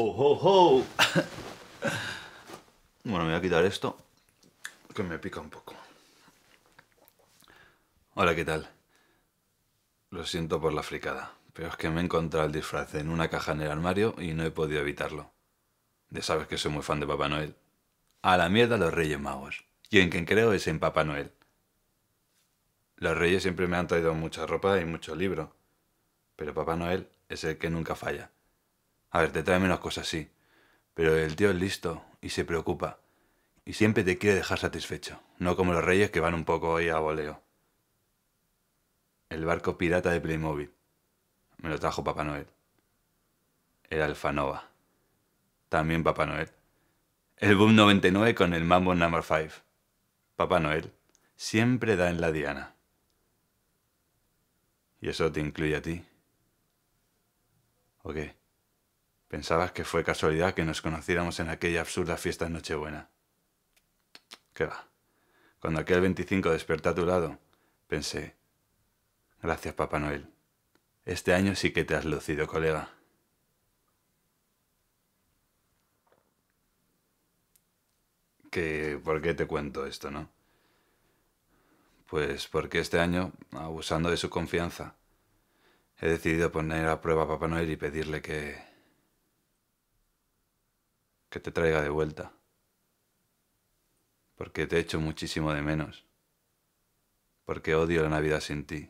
ho, ho! Bueno, me voy a quitar esto, que me pica un poco. Hola, ¿qué tal? Lo siento por la fricada, pero es que me he encontrado el disfraz en una caja en el armario y no he podido evitarlo. Ya sabes que soy muy fan de Papá Noel. A la mierda los Reyes Magos. Y en quien creo es en Papá Noel. Los Reyes siempre me han traído mucha ropa y mucho libro, pero Papá Noel es el que nunca falla. A ver, te trae menos cosas, sí. Pero el tío es listo y se preocupa. Y siempre te quiere dejar satisfecho, no como los reyes que van un poco hoy a voleo. El barco pirata de Playmobil. Me lo trajo Papá Noel. El Alfanova. También Papá Noel. El Boom 99 con el Mambo Number 5. Papá Noel siempre da en la diana. Y eso te incluye a ti. ¿O qué? Pensabas que fue casualidad que nos conociéramos en aquella absurda fiesta de Nochebuena. ¿Qué va? Cuando aquel 25 desperté a tu lado, pensé, gracias Papá Noel. Este año sí que te has lucido, colega. Que, ¿Por qué te cuento esto, no? Pues porque este año, abusando de su confianza, he decidido poner a prueba a Papá Noel y pedirle que que te traiga de vuelta. Porque te echo muchísimo de menos. Porque odio la Navidad sin ti.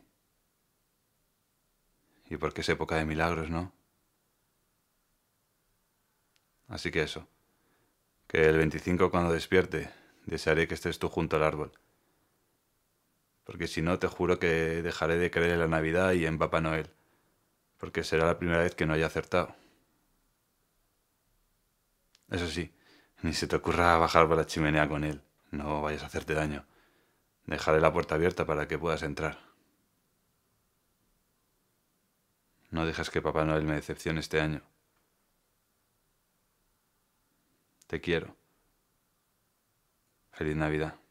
Y porque es época de milagros, ¿no? Así que eso. Que el 25 cuando despierte, desearé que estés tú junto al árbol. Porque si no, te juro que dejaré de creer en la Navidad y en Papá Noel. Porque será la primera vez que no haya acertado. Eso sí, ni se te ocurra bajar por la chimenea con él. No vayas a hacerte daño. Dejaré la puerta abierta para que puedas entrar. No dejes que Papá Noel me decepcione este año. Te quiero. Feliz Navidad.